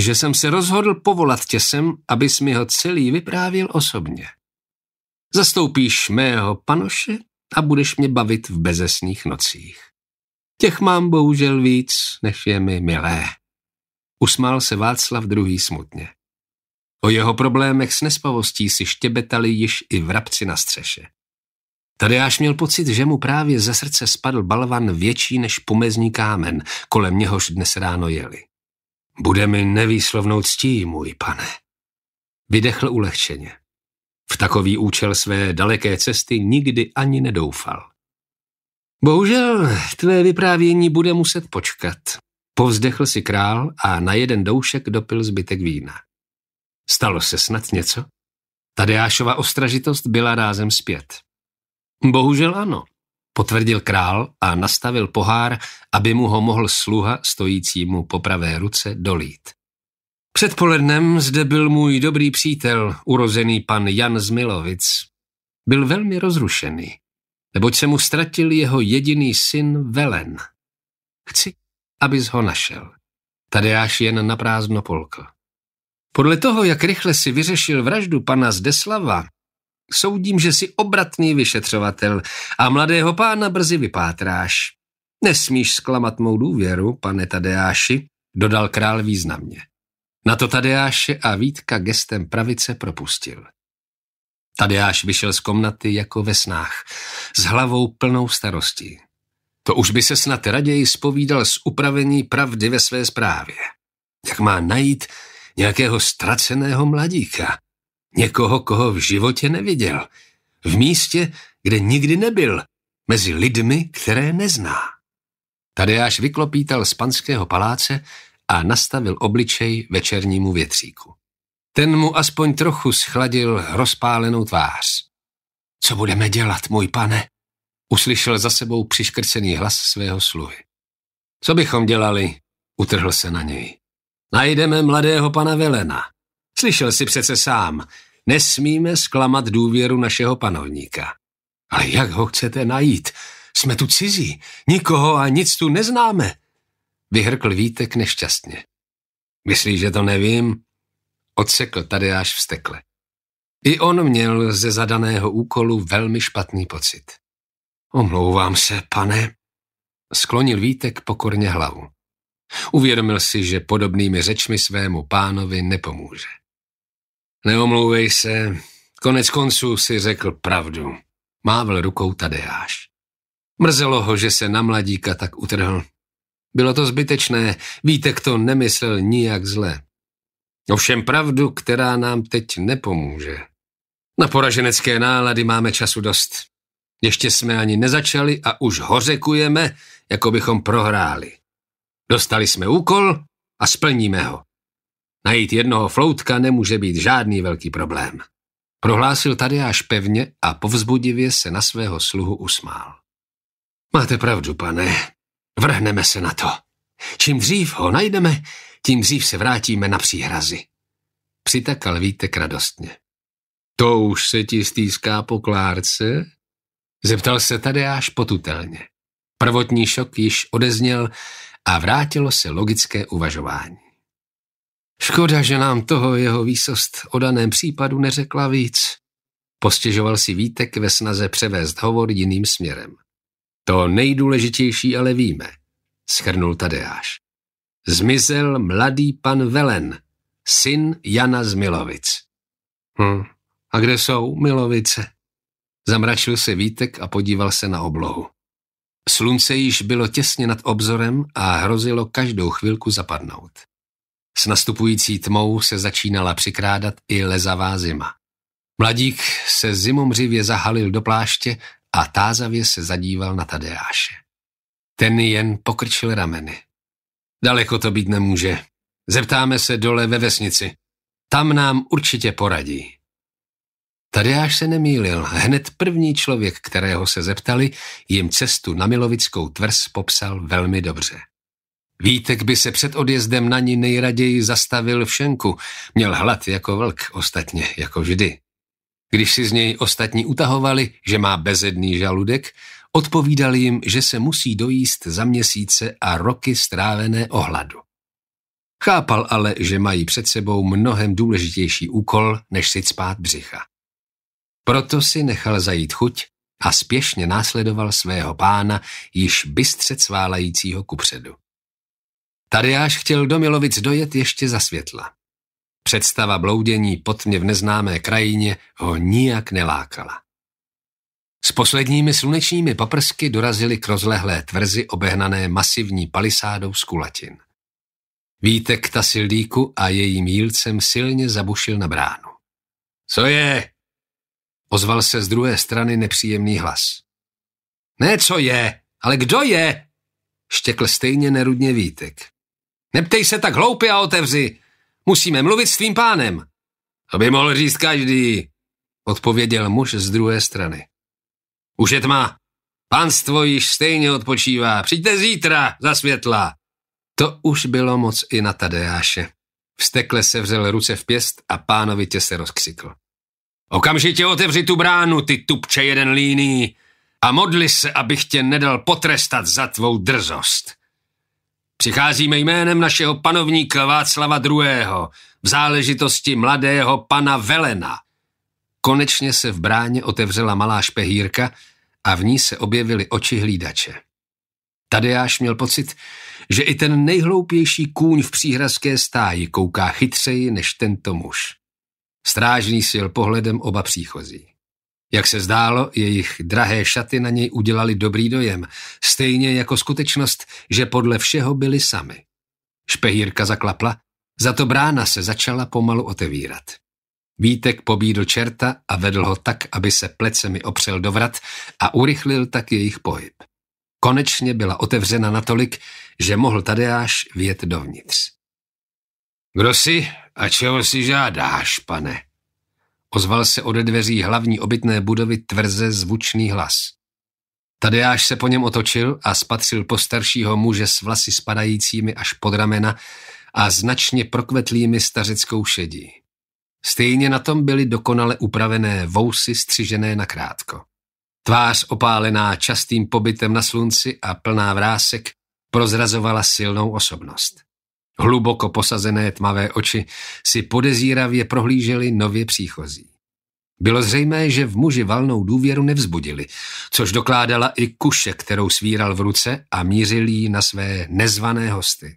že jsem se rozhodl povolat tě sem, abys mi ho celý vyprávil osobně. Zastoupíš mého panoše a budeš mě bavit v bezesných nocích. Těch mám bohužel víc, než je mi milé. Usmál se Václav druhý smutně. O jeho problémech s nespavostí si štěbetali již i vrabci na střeše. Tady až měl pocit, že mu právě ze srdce spadl balvan větší než pomezní kámen, kolem něhož dnes ráno jeli. Bude mi nevýslovnou ctí, můj pane. Vydechl ulehčeně. V takový účel své daleké cesty nikdy ani nedoufal. Bohužel, tvé vyprávění bude muset počkat. Povzdechl si král a na jeden doušek dopil zbytek vína. Stalo se snad něco? Tadeášova ostražitost byla rázem zpět. Bohužel ano, potvrdil král a nastavil pohár, aby mu ho mohl sluha stojícímu po pravé ruce dolít. Předpolednem zde byl můj dobrý přítel, urozený pan Jan Zmilovic. Byl velmi rozrušený, neboť se mu ztratil jeho jediný syn Velen. Chci, abys ho našel. Tady až jen na prázdno polkl. Podle toho, jak rychle si vyřešil vraždu pana Zdeslava, soudím, že si obratný vyšetřovatel a mladého pána brzy vypátráš. Nesmíš zklamat mou důvěru, pane Tadeáši, dodal král významně. Na to Tadeáše a Vítka gestem pravice propustil. Tadeáš vyšel z komnaty jako ve snách, s hlavou plnou starostí. To už by se snad raději spovídal z upravení pravdy ve své zprávě. Jak má najít nějakého ztraceného mladíka, někoho, koho v životě neviděl, v místě, kde nikdy nebyl, mezi lidmi, které nezná. Tadeáš vyklopítal z panského paláce a nastavil obličej večernímu větříku. Ten mu aspoň trochu schladil rozpálenou tvář. Co budeme dělat, můj pane? Uslyšel za sebou přiškrcený hlas svého sluhy. Co bychom dělali? Utrhl se na něj. Najdeme mladého pana Velena. Slyšel si přece sám. Nesmíme zklamat důvěru našeho panovníka. Ale jak ho chcete najít? Jsme tu cizí. Nikoho a nic tu neznáme vyhrkl Vítek nešťastně. Myslíš, že to nevím? Odsekl tady až vstekle. I on měl ze zadaného úkolu velmi špatný pocit. Omlouvám se, pane. Sklonil Vítek pokorně hlavu. Uvědomil si, že podobnými řečmi svému pánovi nepomůže. Neomlouvej se, konec konců si řekl pravdu. mávl rukou Tadeáš. Mrzelo ho, že se na mladíka tak utrhl bylo to zbytečné, Vítek to nemyslel nijak zle. Ovšem pravdu, která nám teď nepomůže. Na poraženecké nálady máme času dost. Ještě jsme ani nezačali a už hořekujeme, jako bychom prohráli. Dostali jsme úkol a splníme ho. Najít jednoho floutka nemůže být žádný velký problém. Prohlásil tady až pevně a povzbudivě se na svého sluhu usmál. Máte pravdu, pane, Vrhneme se na to. Čím dřív ho najdeme, tím dřív se vrátíme na příhrazy. Přitakal Vítek radostně. To už se ti stýská po klárce? Zeptal se tady až potutelně. Prvotní šok již odezněl a vrátilo se logické uvažování. Škoda, že nám toho jeho výsost o daném případu neřekla víc. Postěžoval si Vítek ve snaze převést hovor jiným směrem. To nejdůležitější ale víme, schrnul Tadeáš. Zmizel mladý pan Velen, syn Jana z Milovic. Hm, a kde jsou Milovice? Zamračil se Vítek a podíval se na oblohu. Slunce již bylo těsně nad obzorem a hrozilo každou chvilku zapadnout. S nastupující tmou se začínala přikrádat i lezavá zima. Mladík se zimomřivě zahalil do pláště a tázavě se zadíval na Tadeáše. Ten jen pokrčil rameny. Daleko to být nemůže. Zeptáme se dole ve vesnici. Tam nám určitě poradí. Tadeáš se nemýlil. Hned první člověk, kterého se zeptali, jim cestu na Milovickou tvrz popsal velmi dobře. Vítek by se před odjezdem na ní nejraději zastavil v šenku. Měl hlad jako vlk, ostatně jako vždy. Když si z něj ostatní utahovali, že má bezedný žaludek, odpovídal jim, že se musí dojíst za měsíce a roky strávené ohladu. Chápal ale, že mají před sebou mnohem důležitější úkol, než si spát břicha. Proto si nechal zajít chuť a spěšně následoval svého pána, již bystře cválajícího kupředu. Tadeáš chtěl do Milovic dojet ještě za světla. Představa bloudění potmě v neznámé krajině ho nijak nelákala. S posledními slunečními paprsky dorazili k rozlehlé tvrzi obehnané masivní palisádou z kulatin. Vítek ta sildíku a jejím jílcem silně zabušil na bránu. Co je? Ozval se z druhé strany nepříjemný hlas. Ne, co je, ale kdo je? Štěkl stejně nerudně Vítek. Neptej se tak hloupě a otevři, Musíme mluvit s tvým pánem. To by mohl říct každý, odpověděl muž z druhé strany. Už je tma. pánstvo již stejně odpočívá. Přijďte zítra za světla. To už bylo moc i na Tadeáše. Vstekle vřel ruce v pěst a pánovitě se rozkřikl. Okamžitě otevři tu bránu, ty tupče jeden líný, a modli se, abych tě nedal potrestat za tvou drzost. Přicházíme jménem našeho panovníka Václava II. v záležitosti mladého pana Velena. Konečně se v bráně otevřela malá špehírka a v ní se objevily oči hlídače. Tadeáš měl pocit, že i ten nejhloupější kůň v příhradské stáji kouká chytřeji než tento muž. Strážný sil pohledem oba příchozí. Jak se zdálo, jejich drahé šaty na něj udělali dobrý dojem, stejně jako skutečnost, že podle všeho byli sami. Špehírka zaklapla, za to brána se začala pomalu otevírat. Vítek pobídl čerta a vedl ho tak, aby se plecemi opřel do vrat a urychlil tak jejich pohyb. Konečně byla otevřena natolik, že mohl Tadeáš vjet dovnitř. Kdo jsi a čeho si žádáš, pane? Ozval se ode dveří hlavní obytné budovy tvrze zvučný hlas. Tadeáš se po něm otočil a spatřil postaršího muže s vlasy spadajícími až pod ramena a značně prokvetlými stařeckou šedí. Stejně na tom byly dokonale upravené vousy střižené na krátko. Tvář opálená častým pobytem na slunci a plná vrásek prozrazovala silnou osobnost. Hluboko posazené tmavé oči si podezíravě prohlíželi nově příchozí. Bylo zřejmé, že v muži valnou důvěru nevzbudili, což dokládala i kuše, kterou svíral v ruce a mířil jí na své nezvané hosty.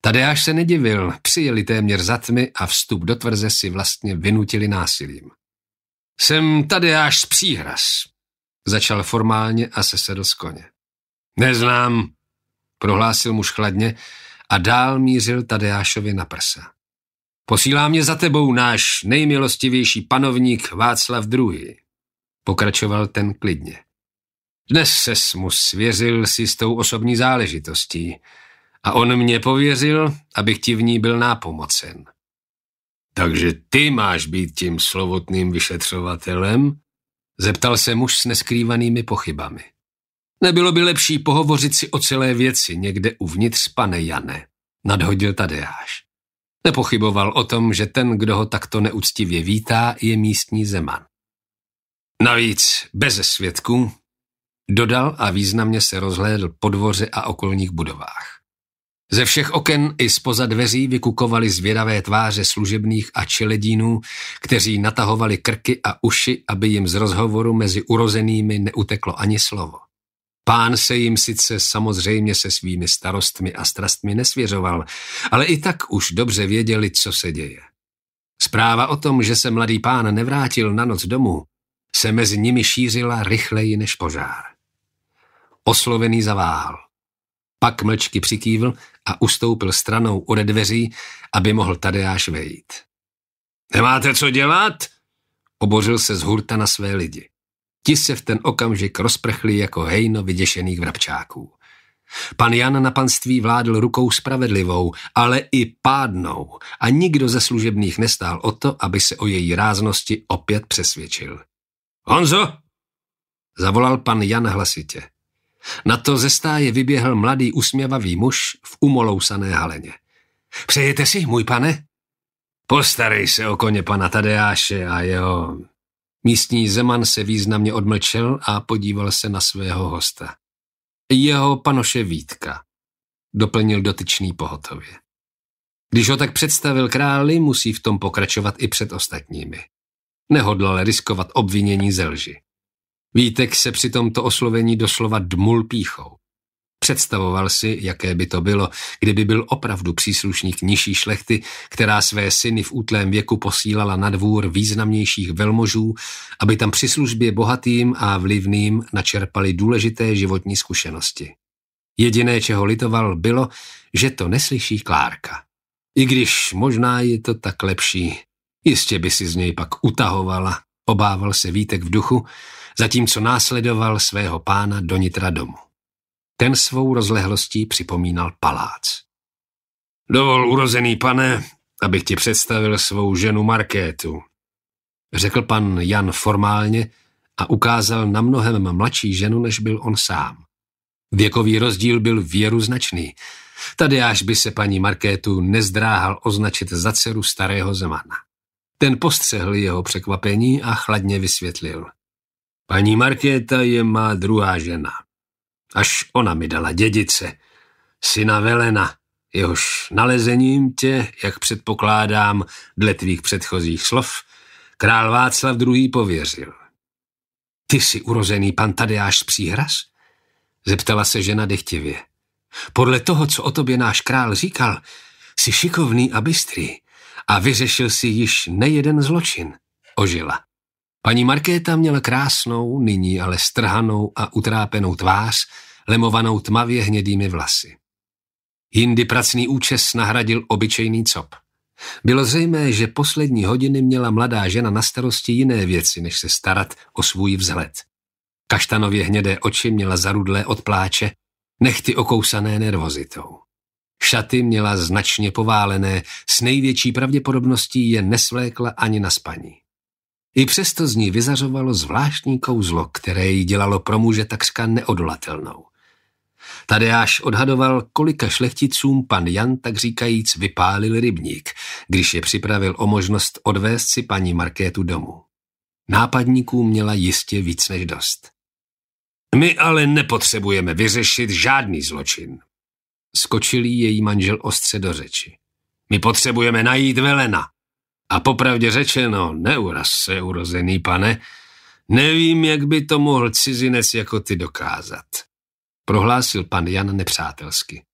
Tadeáš se nedivil, přijeli téměř za tmy a vstup do tvrze si vlastně vynutili násilím. Jsem Tadeáš z Příhras, začal formálně a sesedl z koně. Neznám, prohlásil muž chladně a dál mířil Tadeášovi na prsa. Posílá mě za tebou náš nejmilostivější panovník Václav II. Pokračoval ten klidně. Dnes ses mu svěřil si s tou osobní záležitostí a on mě pověřil, abych ti v ní byl nápomocen. Takže ty máš být tím slovotným vyšetřovatelem? Zeptal se muž s neskrývanými pochybami. Nebylo by lepší pohovořit si o celé věci někde uvnitř, pane Jane, nadhodil Tadeáš. Nepochyboval o tom, že ten, kdo ho takto neúctivě vítá, je místní zeman. Navíc bez svědků, dodal a významně se rozhlédl po dvoře a okolních budovách. Ze všech oken i spoza dveří vykukovaly zvědavé tváře služebných a čeledínů, kteří natahovali krky a uši, aby jim z rozhovoru mezi urozenými neuteklo ani slovo. Pán se jim sice samozřejmě se svými starostmi a strastmi nesvěřoval, ale i tak už dobře věděli, co se děje. Zpráva o tom, že se mladý pán nevrátil na noc domů, se mezi nimi šířila rychleji než požár. Oslovený zaváhal. Pak mlčky přikývl a ustoupil stranou ode dveří, aby mohl Tadeáš vejít. Nemáte co dělat? Obořil se z hurta na své lidi. Ti se v ten okamžik rozprchli jako hejno vyděšených vrabčáků. Pan Jan na panství vládl rukou spravedlivou, ale i pádnou a nikdo ze služebných nestál o to, aby se o její ráznosti opět přesvědčil. Honzo! Zavolal pan Jan hlasitě. Na to ze stáje vyběhl mladý usměvavý muž v umolousané haleně. Přejete si, můj pane? Postarej se o koně pana Tadeáše a jeho Místní zeman se významně odmlčel a podíval se na svého hosta. Jeho panoše Vítka, doplnil dotyčný pohotově. Když ho tak představil králi, musí v tom pokračovat i před ostatními. Nehodlal riskovat obvinění ze lži. Vítek se při tomto oslovení doslova dmul píchou. Představoval si, jaké by to bylo, kdyby byl opravdu příslušník nižší šlechty, která své syny v útlém věku posílala na dvůr významnějších velmožů, aby tam při službě bohatým a vlivným načerpali důležité životní zkušenosti. Jediné, čeho litoval, bylo, že to neslyší Klárka. I když možná je to tak lepší. Jistě by si z něj pak utahovala, obával se Vítek v duchu, zatímco následoval svého pána do nitra domu. Ten svou rozlehlostí připomínal palác. Dovol, urozený pane, abych ti představil svou ženu Markétu, řekl pan Jan formálně a ukázal na mnohem mladší ženu, než byl on sám. Věkový rozdíl byl věru značný. Tady až by se paní Markétu nezdráhal označit za dceru starého Zemana. Ten postřehl jeho překvapení a chladně vysvětlil. Paní Markéta je má druhá žena. Až ona mi dala dědice, syna Velena, jehož nalezením tě, jak předpokládám, dle tvých předchozích slov, král Václav II. pověřil. Ty jsi urozený pan Tadeáš z Příhras? Zeptala se žena dechtivě. Podle toho, co o tobě náš král říkal, jsi šikovný a bystrý a vyřešil si již nejeden zločin. Ožila. Paní Markéta měla krásnou, nyní ale strhanou a utrápenou tvář, lemovanou tmavě hnědými vlasy. Jindy pracný účes nahradil obyčejný cop. Bylo zřejmé, že poslední hodiny měla mladá žena na starosti jiné věci, než se starat o svůj vzhled. Kaštanově hnědé oči měla zarudlé od pláče, nechty okousané nervozitou. Šaty měla značně poválené, s největší pravděpodobností je nesvlékla ani na spaní. I přesto z ní vyzařovalo zvláštní kouzlo, které ji dělalo pro muže takřka neodolatelnou. až odhadoval, kolika šlechticům pan Jan tak říkajíc vypálil rybník, když je připravil o možnost odvést si paní Markétu domů. Nápadníků měla jistě víc než dost. My ale nepotřebujeme vyřešit žádný zločin. Skočil její manžel ostře do řeči. My potřebujeme najít Velena. A popravdě řečeno, neuraz se, urozený pane, nevím, jak by to mohl cizinec jako ty dokázat, prohlásil pan Jan nepřátelsky.